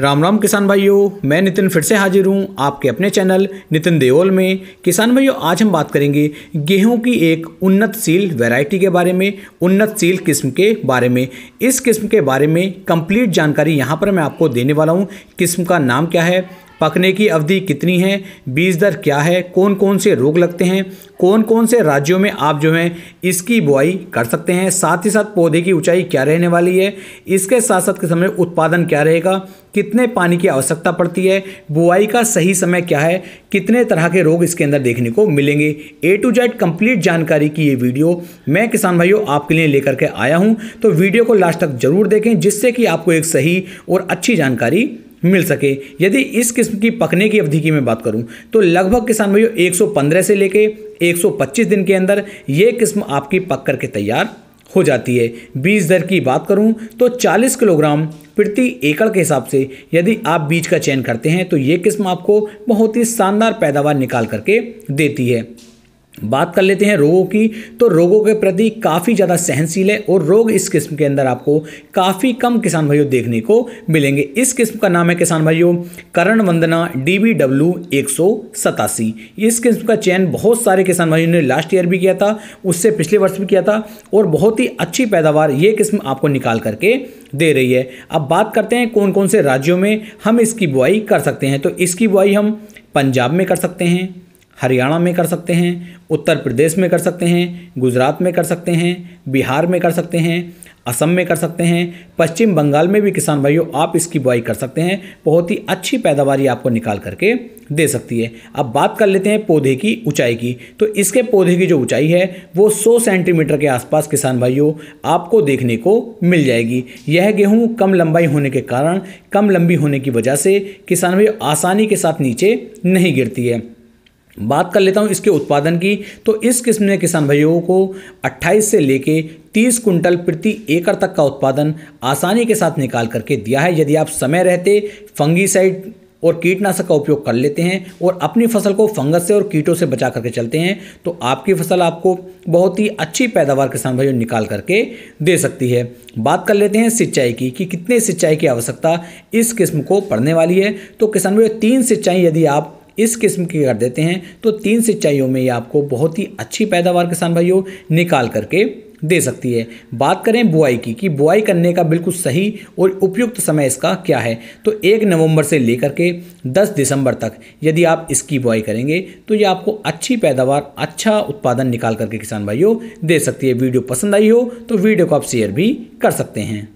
राम राम किसान भाइयों मैं नितिन फिर से हाजिर हूँ आपके अपने चैनल नितिन देओल में किसान भाइयों आज हम बात करेंगे गेहूं की एक उन्नतशील वैरायटी के बारे में उन्नतशील किस्म के बारे में इस किस्म के बारे में कंप्लीट जानकारी यहाँ पर मैं आपको देने वाला हूँ किस्म का नाम क्या है पकने की अवधि कितनी है बीज दर क्या है कौन कौन से रोग लगते हैं कौन कौन से राज्यों में आप जो हैं इसकी बुआई कर सकते हैं साथ ही साथ पौधे की ऊंचाई क्या रहने वाली है इसके साथ साथ के समय उत्पादन क्या रहेगा कितने पानी की आवश्यकता पड़ती है बुआई का सही समय क्या है कितने तरह के रोग इसके अंदर देखने को मिलेंगे ए टू जेड कंप्लीट जानकारी की ये वीडियो मैं किसान भाइयों आपके लिए लेकर के आया हूँ तो वीडियो को लास्ट तक जरूर देखें जिससे कि आपको एक सही और अच्छी जानकारी मिल सके यदि इस किस्म की पकने की अवधि की मैं बात करूं तो लगभग किसान भाइयों 115 से लेके 125 दिन के अंदर ये किस्म आपकी पक करके तैयार हो जाती है बीज दर की बात करूं तो 40 किलोग्राम प्रति एकड़ के हिसाब से यदि आप बीज का चयन करते हैं तो ये किस्म आपको बहुत ही शानदार पैदावार निकाल करके देती है बात कर लेते हैं रोगों की तो रोगों के प्रति काफ़ी ज़्यादा सहनशील है और रोग इस किस्म के अंदर आपको काफ़ी कम किसान भाइयों देखने को मिलेंगे इस किस्म का नाम है किसान भाइयों Karan Vandana D B W एक सौ सतासी इस किस्म का चयन बहुत सारे किसान भाइयों ने लास्ट ईयर भी किया था उससे पिछले वर्ष भी किया था और बहुत ही अच्छी पैदावार ये किस्म आपको निकाल करके दे रही है अब बात करते हैं कौन कौन से राज्यों में हम इसकी बुआई कर सकते हैं तो इसकी बुआई हम पंजाब में कर सकते हैं हरियाणा में कर सकते हैं उत्तर प्रदेश में कर सकते हैं गुजरात में कर सकते हैं बिहार में कर सकते हैं असम में कर सकते हैं पश्चिम बंगाल में भी किसान भाइयों आप इसकी बुआई कर सकते हैं बहुत ही अच्छी पैदावार आपको निकाल करके दे सकती है अब बात कर लेते हैं पौधे की ऊंचाई की तो इसके पौधे की जो ऊंचाई है वो 100 सेंटीमीटर के आसपास किसान भाइयों आपको देखने को मिल जाएगी यह गेहूं कम लंबाई होने के कारण कम लंबी होने की वजह से किसान भाइयों आसानी के साथ नीचे नहीं गिरती है बात कर लेता हूँ इसके उत्पादन की तो इस किस्म के किसान भाइयों को 28 से लेके 30 कुंटल प्रति एकड़ तक का उत्पादन आसानी के साथ निकाल करके दिया है यदि आप समय रहते फंगीसाइड और कीटनाशक का उपयोग कर लेते हैं और अपनी फसल को फंगस से और कीटों से बचा करके चलते हैं तो आपकी फसल आपको बहुत ही अच्छी पैदावार किसान भाइयों निकाल करके दे सकती है बात कर लेते हैं सिंचाई की कि कितने सिंचाई की आवश्यकता इस किस्म को पड़ने वाली है तो किसान भाइयों तीन सिंचाई यदि आप इस किस्म की कर देते हैं तो तीन सिंचाइयों में ये आपको बहुत ही अच्छी पैदावार किसान भाइयों निकाल करके दे सकती है बात करें बुआई की कि बुआई करने का बिल्कुल सही और उपयुक्त समय इसका क्या है तो एक नवंबर से लेकर के दस दिसंबर तक यदि आप इसकी बुआई करेंगे तो ये आपको अच्छी पैदावार अच्छा उत्पादन निकाल करके किसान भाइयों दे सकती है वीडियो पसंद आई हो तो वीडियो को आप शेयर भी कर सकते हैं